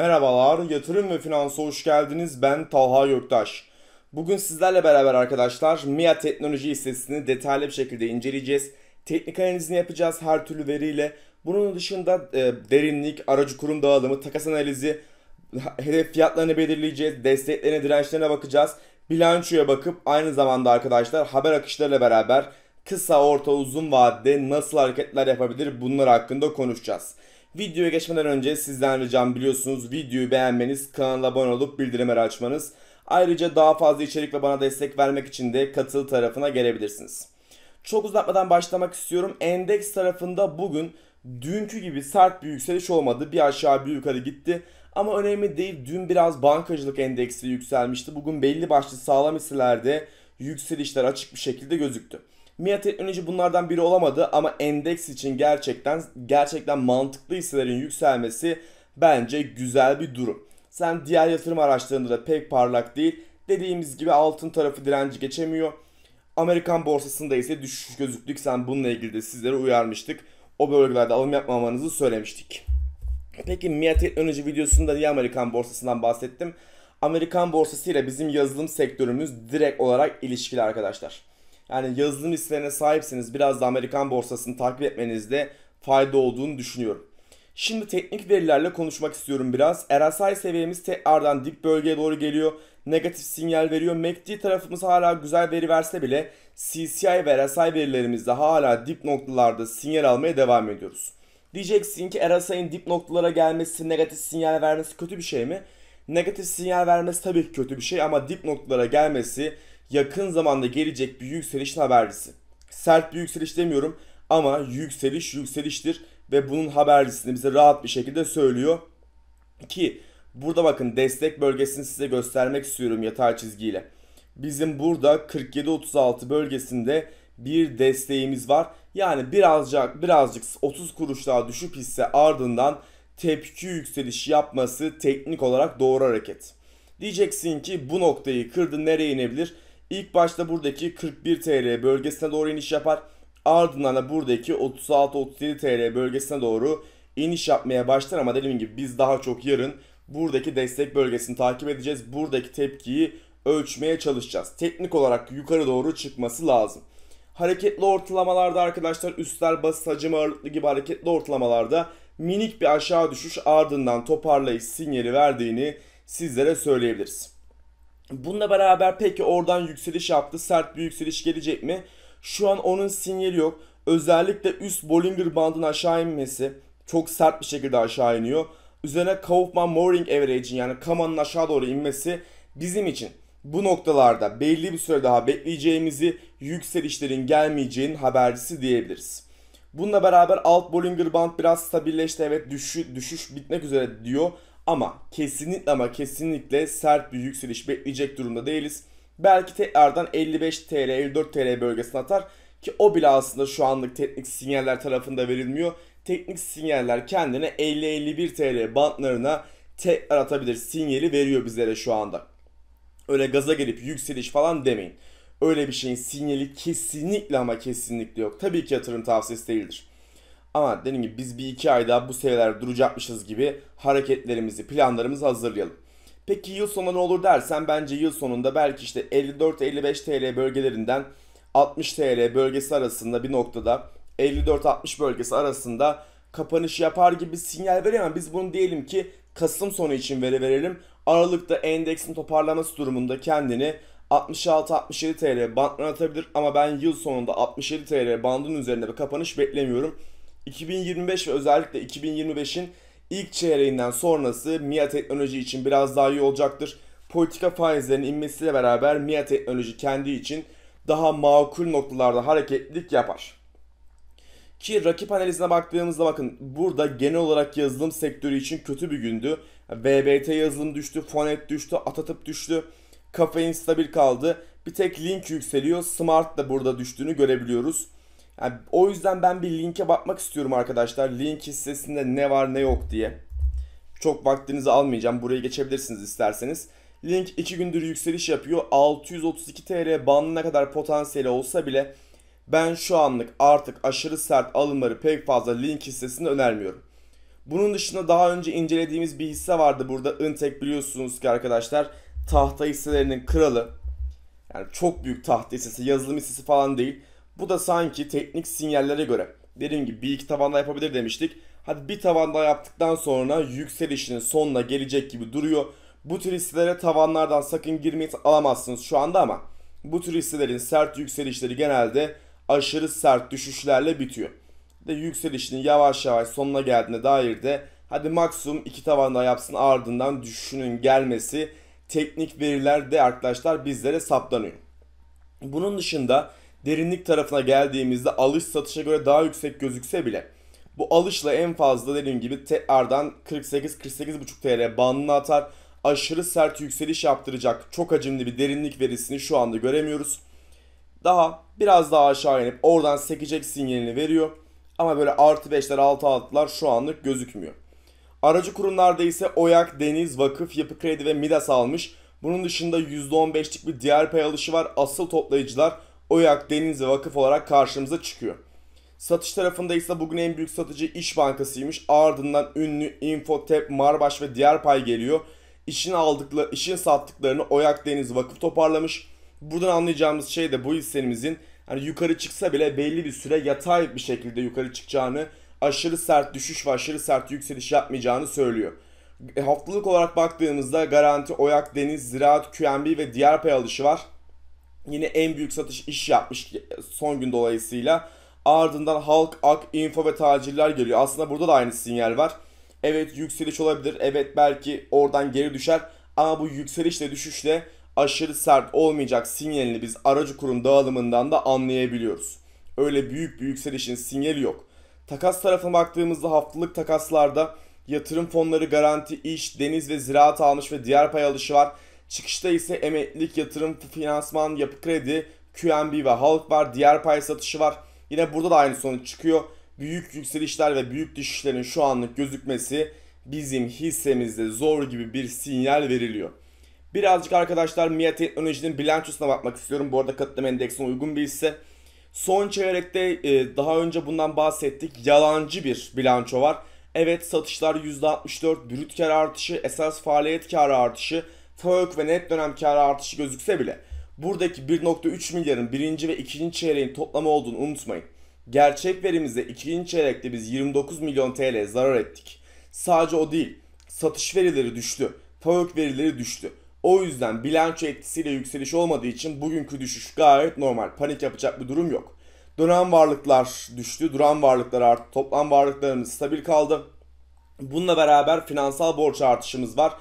Merhabalar, yatırım ve finansa hoş geldiniz. Ben Talha Göktaş. Bugün sizlerle beraber arkadaşlar MIA teknoloji hissesini detaylı bir şekilde inceleyeceğiz. Teknik analizini yapacağız her türlü veriyle. Bunun dışında e, derinlik, aracı kurum dağılımı, takas analizi, hedef fiyatlarını belirleyeceğiz, desteklerine, dirençlerine bakacağız. Bilançoya bakıp aynı zamanda arkadaşlar haber akışlarıyla beraber kısa, orta, uzun vadede nasıl hareketler yapabilir bunlar hakkında konuşacağız. Videoya geçmeden önce sizden ricam biliyorsunuz videoyu beğenmeniz, kanala abone olup bildirimleri açmanız. Ayrıca daha fazla içerik ve bana destek vermek için de katıl tarafına gelebilirsiniz. Çok uzatmadan başlamak istiyorum. Endeks tarafında bugün dünkü gibi sert bir yükseliş olmadı. Bir aşağı bir yukarı gitti. Ama önemli değil. Dün biraz bankacılık endeksi yükselmişti. Bugün belli başlı sağlam hisselerde yükselişler açık bir şekilde gözüktü. MIA teknoloji bunlardan biri olamadı ama endeks için gerçekten gerçekten mantıklı hisselerin yükselmesi bence güzel bir durum. Sen diğer yatırım araçlarında da pek parlak değil. Dediğimiz gibi altın tarafı direnci geçemiyor. Amerikan borsasında ise düşüş gözüktük. Sen bununla ilgili de sizlere uyarmıştık. O bölgelerde alım yapmamanızı söylemiştik. Peki MIA teknoloji videosunda niye Amerikan borsasından bahsettim? Amerikan borsası ile bizim yazılım sektörümüz direkt olarak ilişkili arkadaşlar. Yani yazılım hisselerine sahipseniz biraz da Amerikan borsasını takip etmenizde fayda olduğunu düşünüyorum. Şimdi teknik verilerle konuşmak istiyorum biraz. RSI seviyemiz tekrardan dip bölgeye doğru geliyor. Negatif sinyal veriyor. MACD e tarafımız hala güzel veri verse bile CCI ve RSI verilerimizde hala dip noktalarda sinyal almaya devam ediyoruz. Diyeceksin ki RSI'nin dip noktalara gelmesi, negatif sinyal vermesi kötü bir şey mi? Negatif sinyal vermesi tabii ki kötü bir şey ama dip noktalara gelmesi yakın zamanda gelecek bir yükselişin habercisi. Sert bir yükseliş demiyorum ama yükseliş yükseliştir ve bunun habercisini bize rahat bir şekilde söylüyor. Ki burada bakın destek bölgesini size göstermek istiyorum yatay çizgiyle. Bizim burada 47-36 bölgesinde bir desteğimiz var. Yani birazcık birazcık 30 kuruş daha düşüp ise ardından tepki yükselişi yapması teknik olarak doğru hareket. Diyeceksin ki bu noktayı kırdı nereye inebilir? İlk başta buradaki 41 TL bölgesine doğru iniş yapar. Ardından da buradaki 36-37 TL bölgesine doğru iniş yapmaya başlar ama dediğim gibi biz daha çok yarın buradaki destek bölgesini takip edeceğiz. Buradaki tepkiyi ölçmeye çalışacağız. Teknik olarak yukarı doğru çıkması lazım. Hareketli ortalamalarda arkadaşlar üstler basit hacim ağırlıklı gibi hareketli ortalamalarda minik bir aşağı düşüş ardından toparlayış sinyali verdiğini sizlere söyleyebiliriz. Bununla beraber peki oradan yükseliş yaptı. Sert bir yükseliş gelecek mi? Şu an onun sinyali yok. Özellikle üst Bollinger bandın aşağı inmesi çok sert bir şekilde aşağı iniyor. Üzerine Kaufman Mooring Average'in yani Kaman'ın aşağı doğru inmesi bizim için bu noktalarda belli bir süre daha bekleyeceğimizi yükselişlerin gelmeyeceğinin habercisi diyebiliriz. Bununla beraber alt Bollinger Band biraz stabilleşti evet düşü, düşüş bitmek üzere diyor ama kesinlikle ama kesinlikle sert bir yükseliş bekleyecek durumda değiliz. Belki tekrardan 55 TL 54 TL bölgesine atar ki o bile aslında şu anlık teknik sinyaller tarafında verilmiyor. Teknik sinyaller kendine 50-51 TL bantlarına tekrar atabilir sinyali veriyor bizlere şu anda. Öyle gaza gelip yükseliş falan demeyin. Öyle bir şeyin sinyali kesinlikle ama kesinlikle yok. Tabii ki yatırım tavsiyesi değildir. Ama dediğim gibi biz bir iki ay daha bu seviyeler duracakmışız gibi hareketlerimizi, planlarımızı hazırlayalım. Peki yıl sonu ne olur dersen bence yıl sonunda belki işte 54-55 TL bölgelerinden 60 TL bölgesi arasında bir noktada 54-60 bölgesi arasında kapanış yapar gibi sinyal veriyor ama biz bunu diyelim ki Kasım sonu için veri verelim. Aralıkta endeksin toparlaması durumunda kendini 66-67 TL bandına atabilir ama ben yıl sonunda 67 TL bandının üzerinde bir kapanış beklemiyorum. 2025 ve özellikle 2025'in ilk çeyreğinden sonrası MIA teknoloji için biraz daha iyi olacaktır. Politika faizlerinin inmesiyle beraber MIA teknoloji kendi için daha makul noktalarda hareketlilik yapar. Ki rakip analizine baktığımızda bakın burada genel olarak yazılım sektörü için kötü bir gündü. VBT yazılım düştü, Fonet düştü, Atatürk düştü. Kafein stabil kaldı. Bir tek Link yükseliyor. Smart da burada düştüğünü görebiliyoruz. Yani o yüzden ben bir linke bakmak istiyorum arkadaşlar. Link hissesinde ne var ne yok diye. Çok vaktinizi almayacağım. Buraya geçebilirsiniz isterseniz. Link 2 gündür yükseliş yapıyor. 632 TL bandına kadar potansiyeli olsa bile ben şu anlık artık aşırı sert alımları pek fazla Link hissesinde önermiyorum. Bunun dışında daha önce incelediğimiz bir hisse vardı burada. Intek biliyorsunuz ki arkadaşlar tahta hisselerinin kralı. Yani çok büyük tahta hissesi, yazılım hissesi falan değil. Bu da sanki teknik sinyallere göre. Dediğim gibi bir iki tavan yapabilir demiştik. Hadi bir tavan yaptıktan sonra yükselişinin sonuna gelecek gibi duruyor. Bu tür hisselere tavanlardan sakın girmeyi alamazsınız şu anda ama bu tür hisselerin sert yükselişleri genelde aşırı sert düşüşlerle bitiyor. De yükselişinin yavaş yavaş sonuna geldiğine dair de hadi maksimum iki tavan yapsın ardından düşüşünün gelmesi teknik veriler de arkadaşlar bizlere saplanıyor. Bunun dışında derinlik tarafına geldiğimizde alış satışa göre daha yüksek gözükse bile bu alışla en fazla dediğim gibi tekrardan 48-48,5 TL bandına atar. Aşırı sert yükseliş yaptıracak çok hacimli bir derinlik verisini şu anda göremiyoruz. Daha biraz daha aşağı inip oradan sekecek sinyalini veriyor. Ama böyle artı 5'ler altı altlar şu anlık gözükmüyor. Aracı kurumlarda ise Oyak, Deniz, Vakıf, Yapı Kredi ve Midas almış. Bunun dışında %15'lik bir diğer pay alışı var. Asıl toplayıcılar Oyak Denizli Vakıf olarak karşımıza çıkıyor. Satış tarafında ise bugün en büyük satıcı İş Bankası'ymış. Ardından ünlü Infotep, Marbaş ve diğer pay geliyor. İşin aldıkları, işin sattıklarını Oyak Deniz Vakıf toparlamış. Buradan anlayacağımız şey de bu hissemizin hani yukarı çıksa bile belli bir süre yatay bir şekilde yukarı çıkacağını, aşırı sert düşüş ve aşırı sert yükseliş yapmayacağını söylüyor. E, haftalık olarak baktığımızda Garanti, Oyak Deniz, Ziraat, QNB ve diğer pay alışı var yine en büyük satış iş yapmış son gün dolayısıyla. Ardından Halk, Ak, Info ve Tacirler geliyor. Aslında burada da aynı sinyal var. Evet yükseliş olabilir. Evet belki oradan geri düşer. Ama bu yükselişle düşüşle aşırı sert olmayacak sinyalini biz aracı kurum dağılımından da anlayabiliyoruz. Öyle büyük bir yükselişin sinyali yok. Takas tarafına baktığımızda haftalık takaslarda yatırım fonları garanti, iş, deniz ve ziraat almış ve diğer pay alışı var. Çıkışta ise emeklilik, yatırım, finansman, yapı kredi, QNB ve halk var. Diğer pay satışı var. Yine burada da aynı sonuç çıkıyor. Büyük yükselişler ve büyük düşüşlerin şu anlık gözükmesi bizim hissemizde zor gibi bir sinyal veriliyor. Birazcık arkadaşlar MIA Teknoloji'nin bilançosuna bakmak istiyorum. Bu arada katılım endeksine uygun bir hisse. Son çeyrekte e, daha önce bundan bahsettik. Yalancı bir bilanço var. Evet satışlar %64, brüt kar artışı, esas faaliyet karı artışı, FÖK ve net dönem karı artışı gözükse bile buradaki 1.3 milyarın birinci ve ikinci çeyreğin toplamı olduğunu unutmayın. Gerçek verimizde ikinci çeyrekte biz 29 milyon TL zarar ettik. Sadece o değil, satış verileri düştü, FÖK verileri düştü. O yüzden bilanço etkisiyle yükseliş olmadığı için bugünkü düşüş gayet normal. Panik yapacak bir durum yok. Dönen varlıklar düştü, duran varlıklar arttı, toplam varlıklarımız stabil kaldı. Bununla beraber finansal borç artışımız var.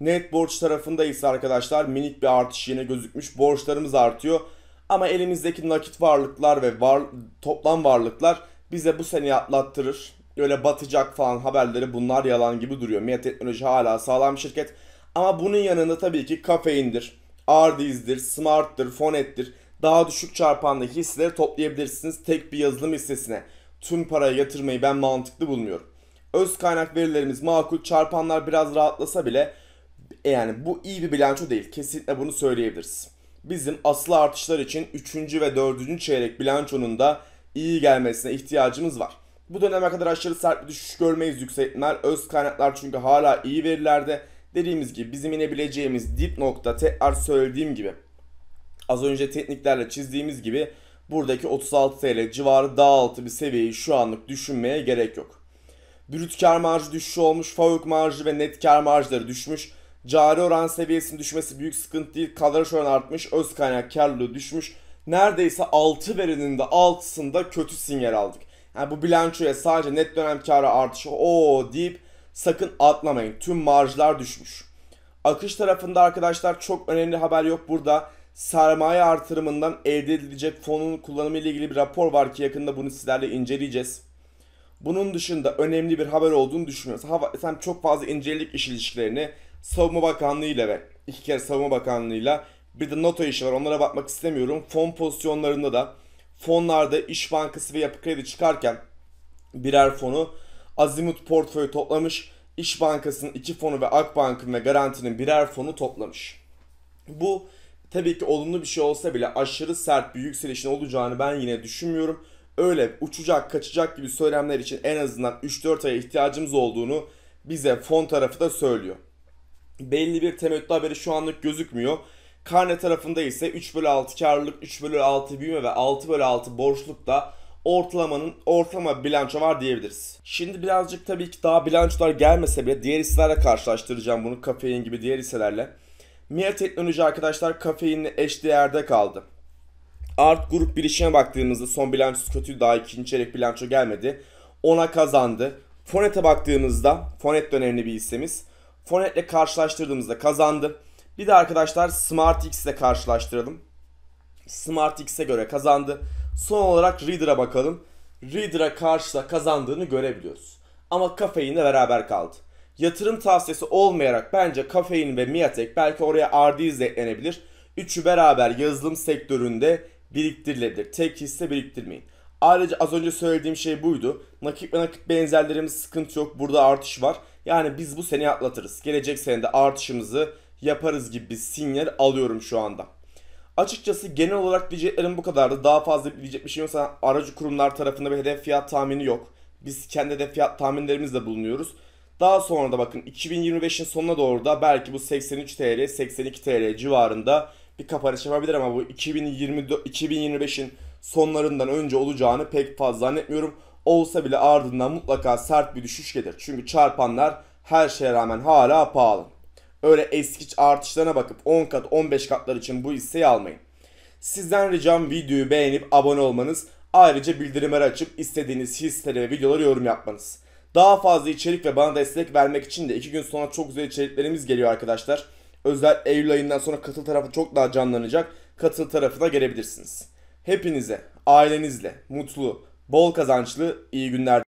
Net borç tarafında ise arkadaşlar minik bir artış yine gözükmüş. Borçlarımız artıyor. Ama elimizdeki nakit varlıklar ve var, toplam varlıklar bize bu seneyi atlattırır. Öyle batacak falan haberleri bunlar yalan gibi duruyor. Meta Teknoloji hala sağlam şirket. Ama bunun yanında tabii ki kafeindir, Ardiz'dir, Smart'tır, Fonet'tir. Daha düşük çarpandaki hisseleri toplayabilirsiniz tek bir yazılım hissesine. Tüm parayı yatırmayı ben mantıklı bulmuyorum. Öz kaynak verilerimiz makul, çarpanlar biraz rahatlasa bile e, yani bu iyi bir bilanço değil. Kesinlikle bunu söyleyebiliriz. Bizim aslı artışlar için 3. ve 4. çeyrek bilançonun da iyi gelmesine ihtiyacımız var. Bu döneme kadar aşırı sert bir düşüş görmeyiz yüksek Öz kaynaklar çünkü hala iyi verilerde. Dediğimiz gibi bizim inebileceğimiz dip nokta tekrar söylediğim gibi az önce tekniklerle çizdiğimiz gibi buradaki 36 TL civarı daha altı bir seviyeyi şu anlık düşünmeye gerek yok. Brüt kar marjı düşüş olmuş, fabrik marjı ve net kar marjları düşmüş. Cari oran seviyesinin düşmesi büyük sıkıntı değil. Kadraj oran artmış. Öz kaynak karlılığı düşmüş. Neredeyse 6 verinin de 6'sında kötü sinyal aldık. Yani bu bilançoya sadece net dönem karı artışı o deyip sakın atlamayın. Tüm marjlar düşmüş. Akış tarafında arkadaşlar çok önemli haber yok burada. Sermaye artırımından elde edilecek fonun kullanımı ile ilgili bir rapor var ki yakında bunu sizlerle inceleyeceğiz. Bunun dışında önemli bir haber olduğunu düşünmüyoruz. Hava, sen çok fazla incelik iş ilişkilerini. Savunma Bakanlığı ile ve iki kere Savunma bakanlığı ile bir de NATO işi var onlara bakmak istemiyorum. Fon pozisyonlarında da fonlarda İş Bankası ve Yapı Kredi çıkarken birer fonu Azimut portföyü toplamış. İş Bankası'nın iki fonu ve Akbank'ın ve Garanti'nin birer fonu toplamış. Bu tabii ki olumlu bir şey olsa bile aşırı sert bir yükselişin olacağını ben yine düşünmüyorum. Öyle uçacak kaçacak gibi söylemler için en azından 3-4 aya ihtiyacımız olduğunu bize fon tarafı da söylüyor belli bir temettü haberi şu anlık gözükmüyor. Karne tarafında ise 3 bölü 6 karlılık, 3 bölü 6 büyüme ve 6 bölü 6 borçluk da ortalamanın ortalama bilanço var diyebiliriz. Şimdi birazcık tabii ki daha bilançolar gelmese bile diğer hisselerle karşılaştıracağım bunu kafein gibi diğer hisselerle. MIA teknoloji arkadaşlar kafeinle eş kaldı. Art grup bilişime baktığımızda son bilançosu kötü daha ikinci çeyrek bilanço gelmedi. Ona kazandı. Fonet'e baktığımızda Fonet önemli bir hissemiz. Fonet'le karşılaştırdığımızda kazandı. Bir de arkadaşlar SmartX ile karşılaştıralım. SmartX'e göre kazandı. Son olarak Reader'a bakalım. Reader'a karşıla kazandığını görebiliyoruz. Ama kafeinle beraber kaldı. Yatırım tavsiyesi olmayarak bence kafein ve Miatek belki oraya RD'yiz de eklenebilir. Üçü beraber yazılım sektöründe biriktirilebilir. Tek hisse biriktirmeyin. Ayrıca az önce söylediğim şey buydu. Nakit ve nakit benzerlerimiz sıkıntı yok. Burada artış var. Yani biz bu sene atlatırız. Gelecek senede artışımızı yaparız gibi bir sinyal alıyorum şu anda. Açıkçası genel olarak diyeceklerim bu kadardı. Daha fazla diyecek bir şey yoksa aracı kurumlar tarafında bir hedef fiyat tahmini yok. Biz kendi hedef fiyat tahminlerimizle bulunuyoruz. Daha sonra da bakın 2025'in sonuna doğru da belki bu 83 TL, 82 TL civarında bir kapanış yapabilir ama bu 2024 2025'in sonlarından önce olacağını pek fazla zannetmiyorum olsa bile ardından mutlaka sert bir düşüş gelir. Çünkü çarpanlar her şeye rağmen hala pahalı. Öyle eski artışlarına bakıp 10 kat 15 katlar için bu hisseyi almayın. Sizden ricam videoyu beğenip abone olmanız, ayrıca bildirimleri açıp istediğiniz hisseleri ve videoları yorum yapmanız. Daha fazla içerik ve bana destek vermek için de 2 gün sonra çok güzel içeriklerimiz geliyor arkadaşlar. Özel Eylül ayından sonra katıl tarafı çok daha canlanacak. Katıl tarafına gelebilirsiniz. Hepinize, ailenizle mutlu, Bol kazançlı iyi günler.